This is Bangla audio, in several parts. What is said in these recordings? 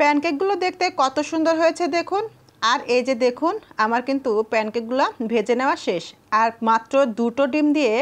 প্যানকেকগুলো দেখতে কত সুন্দর হয়েছে দেখুন আর এই যে দেখুন আমার কিন্তু প্যানকেকগুলো ভেজে নেওয়া শেষ আর মাত্র দুটো ডিম দিয়ে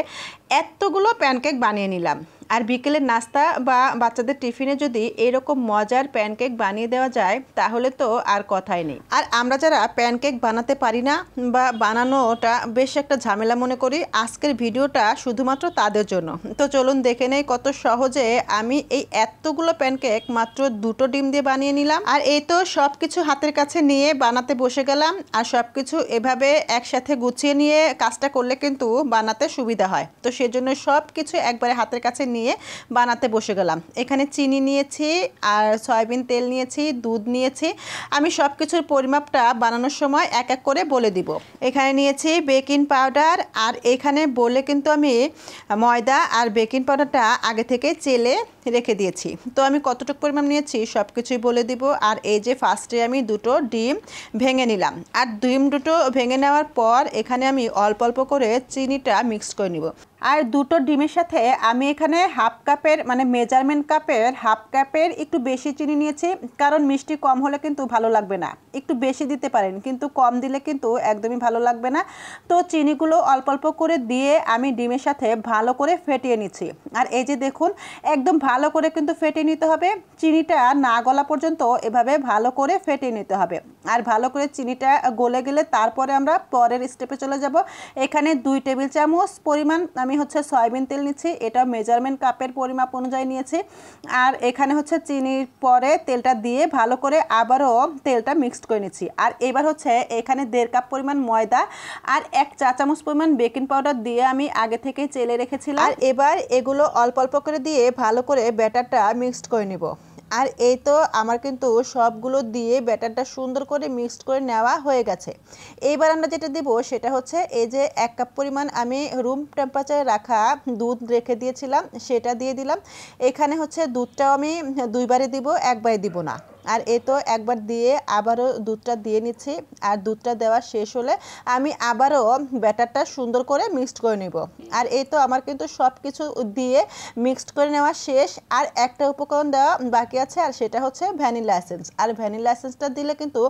এতগুলো প্যানকেক বানিয়ে নিলাম আর বিকেলের নাস্তা বা বাচ্চাদের টিফিনে যদি এরকম মজার প্যানকেক বানিয়ে দেওয়া যায় তাহলে তো আর কথাই নেই আর আমরা যারা প্যানকেক বানাতে পারি না বা বানানোটা বেশ একটা ঝামেলা মনে করি আজকের ভিডিওটা শুধুমাত্র তাদের জন্য তো চলুন দেখে নেই কত সহজে আমি এই এতগুলো প্যানকেক মাত্র দুটো ডিম দিয়ে বানিয়ে নিলাম আর এই তো সব কিছু হাতের কাছে নিয়ে বানাতে বসে গেলাম আর সব কিছু এভাবে একসাথে গুছিয়ে নিয়ে কাজ কাজটা করলে কিন্তু বানাতে সুবিধা হয় তো সেজন্য সব কিছু একবারে হাতের কাছে নিয়ে বানাতে বসে গেলাম এখানে চিনি নিয়েছি আর সয়াবিন তেল নিয়েছি দুধ নিয়েছি আমি সব কিছুর পরিমাপটা বানানোর সময় এক এক করে বলে দিব এখানে নিয়েছি বেকিং পাউডার আর এখানে বলে কিন্তু আমি ময়দা আর বেকিং পাউডারটা আগে থেকে চেলে রেখে দিয়েছি তো আমি কতটুকু পরিমাণ নিয়েছি সব কিছুই বলে দিব আর এই যে ফার্স্টে আমি দুটো ডিম ভেঙে নিলাম আর ডিম দুটো ভেঙে নেওয়ার পর এখানে আমি অল্প অল্প করে চিনিটা মিক্স করে নিব আর দুটো ডিমের সাথে আমি এখানে হাফ কাপের মানে মেজারমেন্ট কাপের হাফ কাপের একটু বেশি চিনি নিয়েছি কারণ মিষ্টি কম হলে কিন্তু ভালো লাগবে না একটু বেশি দিতে পারেন কিন্তু কম দিলে কিন্তু একদমই ভালো লাগবে না তো চিনিগুলো অল্প অল্প করে দিয়ে আমি ডিমের সাথে ভালো করে ফেটিয়ে নিচ্ছি আর এই যে দেখুন একদম ভালো ভালো করে কিন্তু ফেটে নিতে হবে চিনিটা না গলা পর্যন্ত এভাবে ভালো করে ফেটে নিতে হবে আর ভালো করে চিনিটা গলে গেলে তারপরে আমরা পরের স্টেপে চলে যাব এখানে দুই টেবিল চামচ পরিমাণ আমি হচ্ছে সয়াবিন তেল নিচ্ছি এটা মেজারমেন্ট কাপের পরিমাপ অনুযায়ী নিয়েছি আর এখানে হচ্ছে চিনির পরে তেলটা দিয়ে ভালো করে আবারও তেলটা মিক্সড করে নিচ্ছি আর এবার হচ্ছে এখানে দেড় কাপ পরিমাণ ময়দা আর এক চা চামচ পরিমাণ বেকিং পাউডার দিয়ে আমি আগে থেকে চেলে রেখেছিলাম আর এবার এগুলো অল্প অল্প করে দিয়ে ভালো করে ব্যাটারটা মিক্সড করে নেবো আর এই তো আমার কিন্তু সবগুলো দিয়ে ব্যাটারটা সুন্দর করে মিক্সড করে নেওয়া হয়ে গেছে এইবার আমরা যেটা দেব সেটা হচ্ছে এই যে এক কাপ পরিমাণ আমি রুম টেম্পারেচারে রাখা দুধ রেখে দিয়েছিলাম সেটা দিয়ে দিলাম এখানে হচ্ছে দুধটাও আমি দুইবারে দিব একবারে দিব না আর এ তো একবার দিয়ে আবারও দুধটা দিয়ে নিচ্ছি আর দুধটা দেওয়া শেষ হলে আমি আবারও ব্যাটারটা সুন্দর করে মিক্সড করে নেব আর এই তো আমার কিন্তু সব কিছু দিয়ে মিক্সড করে নেওয়া শেষ আর একটা উপকরণ দেওয়া বাকি আছে আর সেটা হচ্ছে ভ্যানিলা লাইসেন্স আর ভ্যানিলা লাইসেন্সটা দিলে কিন্তু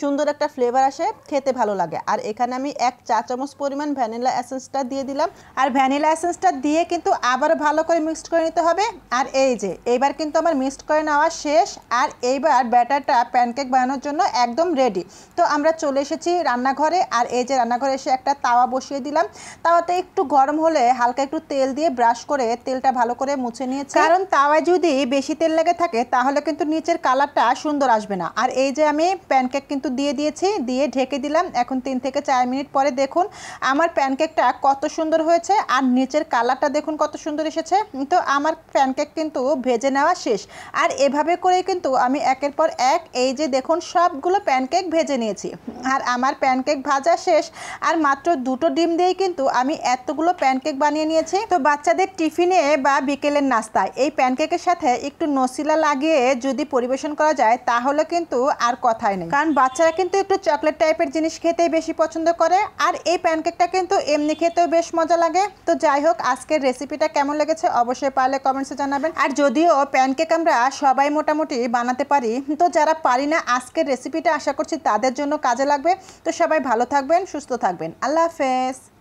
সুন্দর একটা ফ্লেভার আসে খেতে ভালো লাগে আর এখানে আমি এক চা চামচ পরিমাণ ভ্যানিলা এসেন্সটা দিয়ে দিলাম আর ভ্যানিলা এসেন্সটা দিয়ে কিন্তু আবার ভালো করে মিক্সড করে নিতে হবে আর এই যে এইবার কিন্তু আমার মিক্সড করে নেওয়া শেষ আর এইবার আর ব্যাটারটা প্যানকেক বানানোর জন্য একদম রেডি তো আমরা চলে এসেছি রান্নাঘরে আর এই যে রান্নাঘরে এসে একটা তাওয়া বসিয়ে দিলাম তাওয়াতে একটু গরম হলে হালকা একটু তেল দিয়ে ব্রাশ করে তেলটা ভালো করে মুছে নিয়েছি কারণ তাওয়ায় যদি বেশি তেল লেগে থাকে তাহলে কিন্তু নিচের কালারটা সুন্দর আসবে না আর এই যে আমি প্যানকেক কিন্তু দিয়ে দিয়েছি দিয়ে ঢেকে দিলাম এখন তিন থেকে চার মিনিট পরে দেখুন আমার প্যানকেকটা কত সুন্দর হয়েছে আর নিচের কালারটা দেখুন কত সুন্দর এসেছে তো আমার প্যানকেক কিন্তু ভেজে নেওয়া শেষ আর এভাবে করে কিন্তু আমি একে একের পর এক এই যে দেখুন সবগুলো প্যানকেক ভেজে নিয়েছি আর আমার প্যানকেক ভাজা শেষ আর মাত্র দুটো ডিম দিয়েই কিন্তু আমি এতগুলো প্যানকেক বানিয়ে নিয়েছি তো বাচ্চাদের টিফিনে বা বিকেলের নাস্তায় এই প্যানকেকের সাথে একটু নসিলা লাগিয়ে যদি পরিবেশন করা যায় তাহলে কিন্তু আর কথাই নেই কারণ বাচ্চারা কিন্তু একটু চকলেট টাইপের জিনিস খেতেই বেশি পছন্দ করে আর এই প্যানকেকটা কিন্তু এমনি খেতেও বেশ মজা লাগে তো যাই হোক আজকের রেসিপিটা কেমন লেগেছে অবশ্যই পারলে কমেন্টসে জানাবেন আর যদিও প্যানকেক আমরা সবাই মোটামুটি বানাতে পারি তো যারা পারি না আজকের রেসিপিটা আশা করছি তাদের জন্য কাজে লাগবে তো সবাই ভালো থাকবেন সুস্থ থাকবেন আল্লাহ হাফেজ